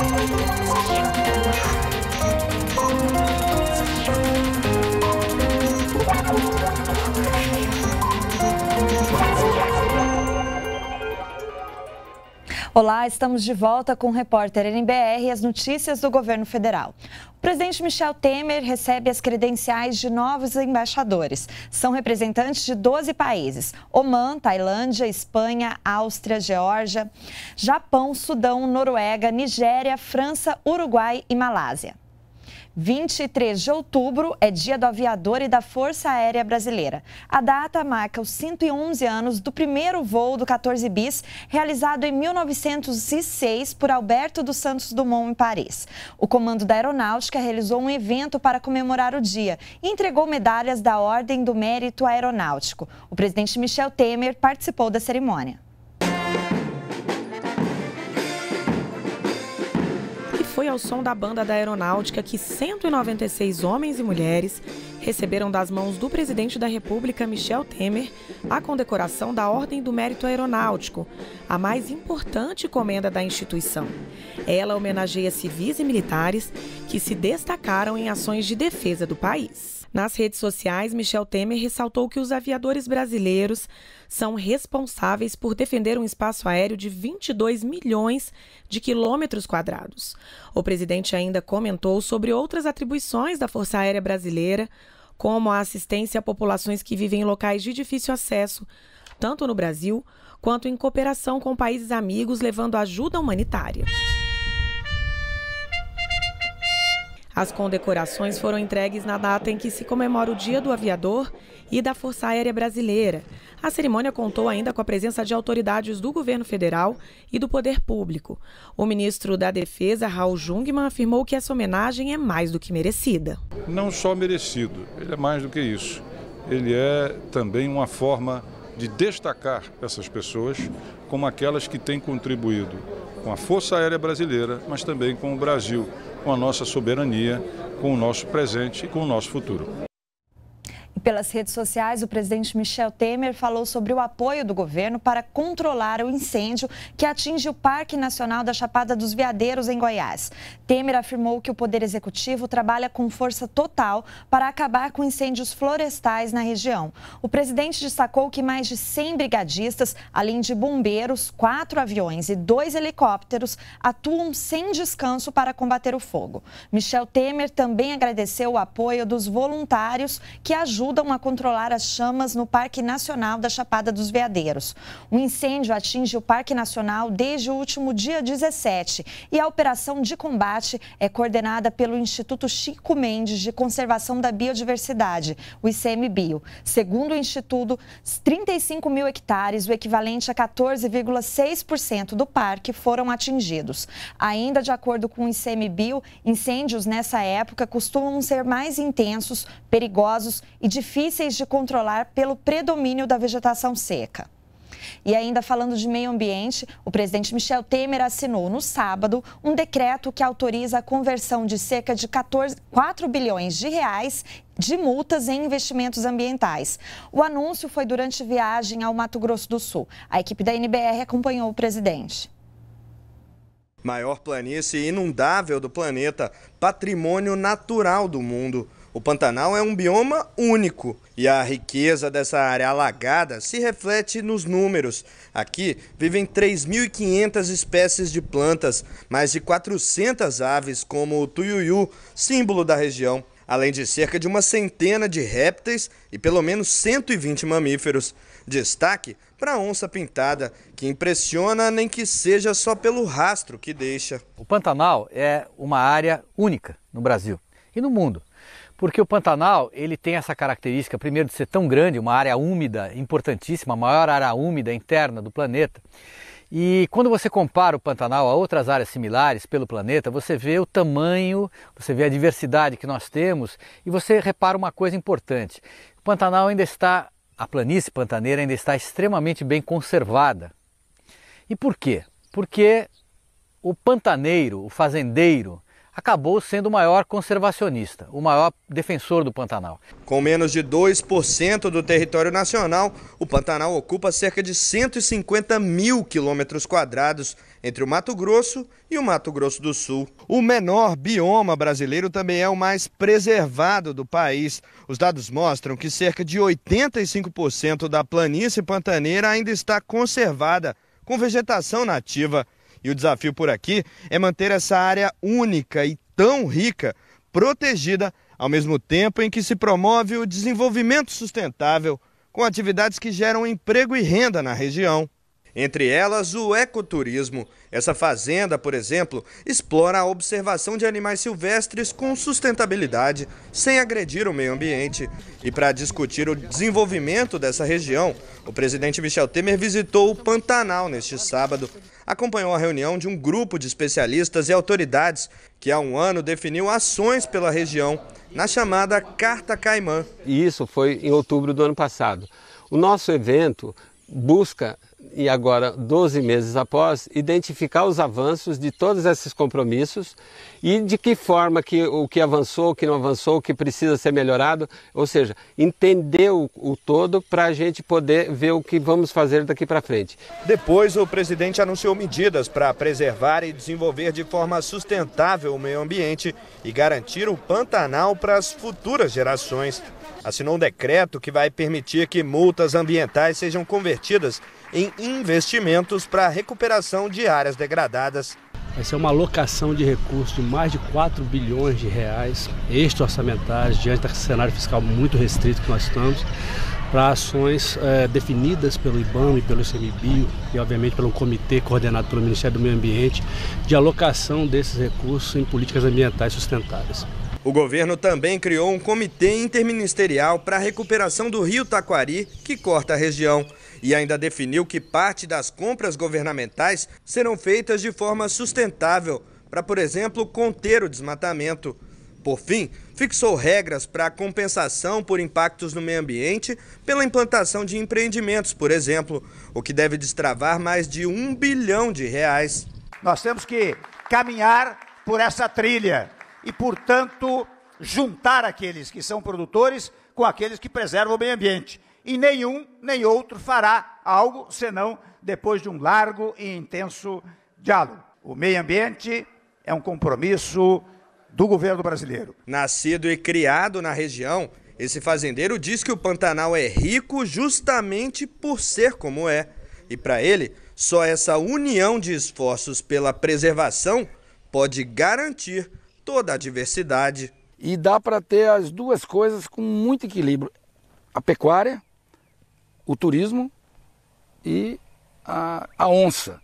Thank you. Olá, estamos de volta com o repórter NBR e as notícias do governo federal. O presidente Michel Temer recebe as credenciais de novos embaixadores. São representantes de 12 países: Oman, Tailândia, Espanha, Áustria, Geórgia, Japão, Sudão, Noruega, Nigéria, França, Uruguai e Malásia. 23 de outubro é dia do aviador e da Força Aérea Brasileira. A data marca os 111 anos do primeiro voo do 14 bis, realizado em 1906 por Alberto dos Santos Dumont em Paris. O comando da aeronáutica realizou um evento para comemorar o dia e entregou medalhas da Ordem do Mérito Aeronáutico. O presidente Michel Temer participou da cerimônia. foi ao som da banda da aeronáutica que 196 homens e mulheres receberam das mãos do presidente da República, Michel Temer, a condecoração da Ordem do Mérito Aeronáutico, a mais importante comenda da instituição. Ela homenageia civis e militares que se destacaram em ações de defesa do país. Nas redes sociais, Michel Temer ressaltou que os aviadores brasileiros são responsáveis por defender um espaço aéreo de 22 milhões de quilômetros quadrados. O presidente ainda comentou sobre outras atribuições da Força Aérea Brasileira, como a assistência a populações que vivem em locais de difícil acesso, tanto no Brasil quanto em cooperação com países amigos, levando ajuda humanitária. As condecorações foram entregues na data em que se comemora o Dia do Aviador e da Força Aérea Brasileira. A cerimônia contou ainda com a presença de autoridades do governo federal e do poder público. O ministro da Defesa, Raul Jungmann, afirmou que essa homenagem é mais do que merecida. Não só merecido, ele é mais do que isso. Ele é também uma forma de destacar essas pessoas como aquelas que têm contribuído com a Força Aérea Brasileira, mas também com o Brasil, com a nossa soberania, com o nosso presente e com o nosso futuro pelas redes sociais, o presidente Michel Temer falou sobre o apoio do governo para controlar o incêndio que atinge o Parque Nacional da Chapada dos Veadeiros, em Goiás. Temer afirmou que o Poder Executivo trabalha com força total para acabar com incêndios florestais na região. O presidente destacou que mais de 100 brigadistas, além de bombeiros, quatro aviões e dois helicópteros, atuam sem descanso para combater o fogo. Michel Temer também agradeceu o apoio dos voluntários que ajudam ajudam a controlar as chamas no Parque Nacional da Chapada dos Veadeiros. O incêndio atinge o Parque Nacional desde o último dia 17 e a operação de combate é coordenada pelo Instituto Chico Mendes de Conservação da Biodiversidade, o ICMBio. Segundo o Instituto, 35 mil hectares, o equivalente a 14,6% do parque, foram atingidos. Ainda de acordo com o ICMBio, incêndios nessa época costumam ser mais intensos, perigosos e difíceis de controlar pelo predomínio da vegetação seca. E ainda falando de meio ambiente, o presidente Michel Temer assinou no sábado um decreto que autoriza a conversão de cerca de 14, 4 bilhões de reais de multas em investimentos ambientais. O anúncio foi durante viagem ao Mato Grosso do Sul. A equipe da NBR acompanhou o presidente. Maior planície inundável do planeta, patrimônio natural do mundo. O Pantanal é um bioma único e a riqueza dessa área alagada se reflete nos números. Aqui vivem 3.500 espécies de plantas, mais de 400 aves, como o tuiuiu, símbolo da região, além de cerca de uma centena de répteis e pelo menos 120 mamíferos. Destaque para a onça pintada, que impressiona nem que seja só pelo rastro que deixa. O Pantanal é uma área única no Brasil e no mundo. Porque o Pantanal, ele tem essa característica, primeiro, de ser tão grande, uma área úmida importantíssima, a maior área úmida interna do planeta. E quando você compara o Pantanal a outras áreas similares pelo planeta, você vê o tamanho, você vê a diversidade que nós temos e você repara uma coisa importante. O Pantanal ainda está, a planície pantaneira ainda está extremamente bem conservada. E por quê? Porque o pantaneiro, o fazendeiro, acabou sendo o maior conservacionista, o maior defensor do Pantanal. Com menos de 2% do território nacional, o Pantanal ocupa cerca de 150 mil quilômetros quadrados entre o Mato Grosso e o Mato Grosso do Sul. O menor bioma brasileiro também é o mais preservado do país. Os dados mostram que cerca de 85% da planície pantaneira ainda está conservada, com vegetação nativa. E o desafio por aqui é manter essa área única e tão rica protegida, ao mesmo tempo em que se promove o desenvolvimento sustentável com atividades que geram emprego e renda na região. Entre elas, o ecoturismo. Essa fazenda, por exemplo, explora a observação de animais silvestres com sustentabilidade, sem agredir o meio ambiente. E para discutir o desenvolvimento dessa região, o presidente Michel Temer visitou o Pantanal neste sábado acompanhou a reunião de um grupo de especialistas e autoridades que há um ano definiu ações pela região na chamada Carta Caimã. E isso foi em outubro do ano passado. O nosso evento busca e agora 12 meses após, identificar os avanços de todos esses compromissos e de que forma que o que avançou, o que não avançou, o que precisa ser melhorado, ou seja, entender o, o todo para a gente poder ver o que vamos fazer daqui para frente. Depois, o presidente anunciou medidas para preservar e desenvolver de forma sustentável o meio ambiente e garantir o Pantanal para as futuras gerações. Assinou um decreto que vai permitir que multas ambientais sejam convertidas em investimentos para a recuperação de áreas degradadas. Essa é uma alocação de recursos de mais de 4 bilhões de reais, extra orçamentário diante do cenário fiscal muito restrito que nós estamos, para ações é, definidas pelo IBAMA e pelo ICMBio e, obviamente, pelo comitê coordenado pelo Ministério do Meio Ambiente de alocação desses recursos em políticas ambientais sustentáveis. O governo também criou um comitê interministerial para a recuperação do rio Taquari, que corta a região e ainda definiu que parte das compras governamentais serão feitas de forma sustentável, para, por exemplo, conter o desmatamento. Por fim, fixou regras para compensação por impactos no meio ambiente pela implantação de empreendimentos, por exemplo, o que deve destravar mais de um bilhão de reais. Nós temos que caminhar por essa trilha e, portanto, juntar aqueles que são produtores com aqueles que preservam o meio ambiente e nenhum nem outro fará algo senão depois de um largo e intenso diálogo. O meio ambiente é um compromisso do governo brasileiro. Nascido e criado na região, esse fazendeiro diz que o Pantanal é rico justamente por ser como é. E para ele, só essa união de esforços pela preservação pode garantir toda a diversidade. E dá para ter as duas coisas com muito equilíbrio: a pecuária o turismo e a, a onça.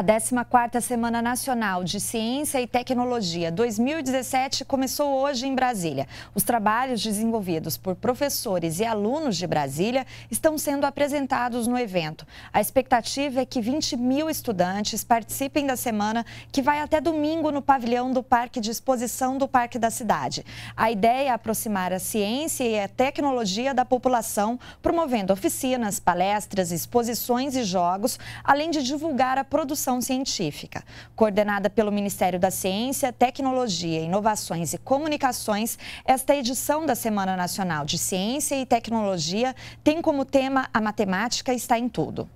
A 14ª Semana Nacional de Ciência e Tecnologia 2017 começou hoje em Brasília. Os trabalhos desenvolvidos por professores e alunos de Brasília estão sendo apresentados no evento. A expectativa é que 20 mil estudantes participem da semana, que vai até domingo no pavilhão do Parque de Exposição do Parque da Cidade. A ideia é aproximar a ciência e a tecnologia da população, promovendo oficinas, palestras, exposições e jogos, além de divulgar a produção Científica, coordenada pelo Ministério da Ciência, Tecnologia, Inovações e Comunicações, esta edição da Semana Nacional de Ciência e Tecnologia tem como tema a matemática está em tudo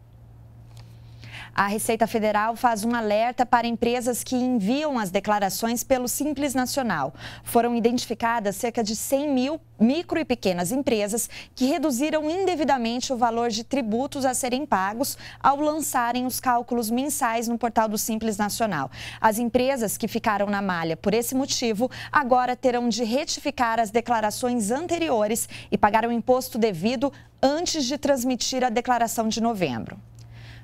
a Receita Federal faz um alerta para empresas que enviam as declarações pelo Simples Nacional. Foram identificadas cerca de 100 mil micro e pequenas empresas que reduziram indevidamente o valor de tributos a serem pagos ao lançarem os cálculos mensais no portal do Simples Nacional. As empresas que ficaram na malha por esse motivo agora terão de retificar as declarações anteriores e pagar o imposto devido antes de transmitir a declaração de novembro.